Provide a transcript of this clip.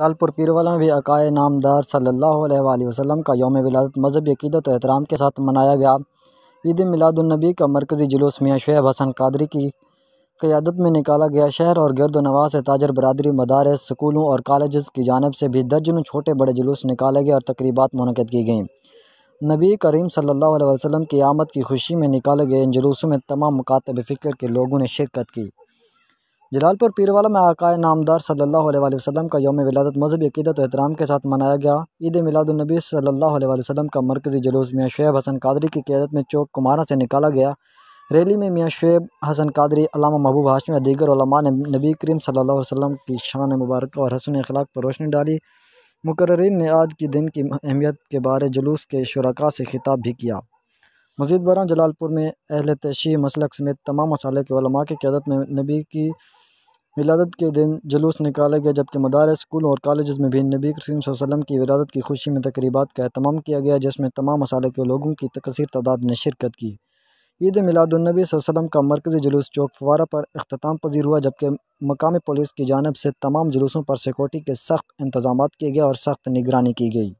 लालपुर पीरवाला में भी अकाय नामदार सल्ला वसलम का योम विलादत मजहबी अकीदत और एहतराम के साथ मनाया गया ईद मिलादुलनबी का मरकज़ी जुलूस मियाँ शेब हसन कादरी की क़्यादत में निकाला गया शहर और गर्द नवाज ताजर बरदरी मदारस स्कूलों और कॉलेज़ की जानब से भी दर्जनों छोटे बड़े जुलूस निकाले गए और तकरीबा मनकद की गईं नबी करीम सल्ला वसलम की आमद की खुशी में निकाले गए इन जुलूसों में तमाम मकातब फ़िक्र के लोगों ने शिरकत की जलालपुर पीरवाला में आकाए नामदार सल्लल्लाहु अलैहि वसल्लम का योम विलादत मजहबी अकीदत और एहतराम के साथ मनाया गया ईद मिलादुलनबी सल्लल्लाहु अलैहि वसल्लम का मरकज़ी जुलूस मियाँ शुएब हसन कादरी की क्यादत में चौक कुमारा से निकाला गया रैली में मियाँ शुएब हसन कादरी अलामा महबूब हाशमी और दीगर ने नबी करीम सल्ला वसलम की शान मुबारक और हसन अखलाक पर रोशनी डाली मुकर्रीन ने आज के दिन की अहमियत के बारे जुलूस के शुरा से खिताब भी किया मज़ीद बरह जलालपुर में अहल तशी मसलक समेत तमाम मसाले के वलमा की क़्यादत में नबी की विलादत के दिन जुलूस निकाले गए जबकि मदारे स्कूलों और कॉलेज़ में भी नबी करीम वसलम की विलादत की खुशी में तकरीबा का अहतमाम किया गया जिसमें तमाम मसाले के लोगों की कसर तादाद ने शिरकत की ईद मिलादुलनबी वसम का मरकज़ी जुलूस चौक फवारा पर अख्ताम पजीर हुआ जबकि मकामी पुलिस की जानब से तमाम जुलूसों पर सिक्योरिटी के सख्त इंतजाम किए गए और सख्त निगरानी की गई